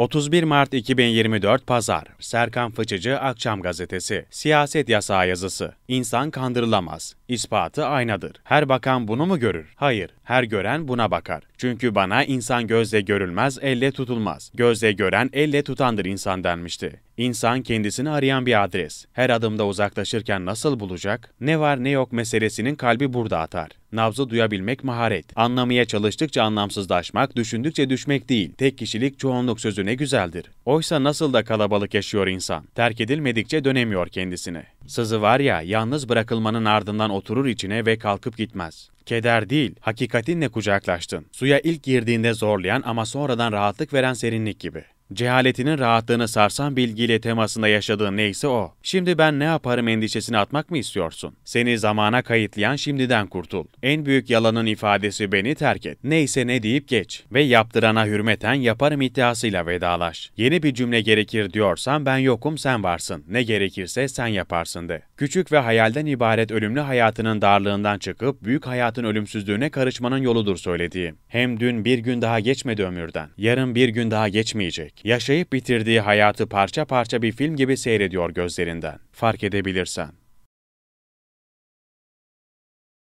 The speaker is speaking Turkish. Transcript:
31 Mart 2024 Pazar, Serkan Fıçıcı Akşam Gazetesi, Siyaset Yasağı Yazısı, İnsan Kandırılamaz, İspatı aynadır. Her bakan bunu mu görür? Hayır, her gören buna bakar. Çünkü bana insan gözle görülmez, elle tutulmaz. Gözle gören, elle tutandır insan denmişti. İnsan kendisini arayan bir adres. Her adımda uzaklaşırken nasıl bulacak? Ne var ne yok meselesinin kalbi burada atar. Nabzı duyabilmek maharet. Anlamaya çalıştıkça anlamsızlaşmak, düşündükçe düşmek değil. Tek kişilik çoğunluk sözü ne güzeldir. Oysa nasıl da kalabalık yaşıyor insan. Terk edilmedikçe dönemiyor kendisine. Sızı var ya yalnız bırakılmanın ardından oturur içine ve kalkıp gitmez. Keder değil, hakikatinle kucaklaştın. Suya ilk girdiğinde zorlayan ama sonradan rahatlık veren serinlik gibi. Cehaletinin rahatlığını sarsan bilgiyle temasında yaşadığın neyse o. Şimdi ben ne yaparım endişesini atmak mı istiyorsun? Seni zamana kayıtlayan şimdiden kurtul. En büyük yalanın ifadesi beni terk et. Neyse ne deyip geç. Ve yaptırana hürmeten yaparım iddiasıyla vedalaş. Yeni bir cümle gerekir diyorsan ben yokum sen varsın. Ne gerekirse sen yaparsın de. Küçük ve hayalden ibaret ölümlü hayatının darlığından çıkıp büyük hayatın ölümsüzlüğüne karışmanın yoludur söylediğim. Hem dün bir gün daha geçmedi ömürden. Yarın bir gün daha geçmeyecek. Yaşayıp bitirdiği hayatı parça parça bir film gibi seyrediyor gözlerinden. Fark edebilirsen.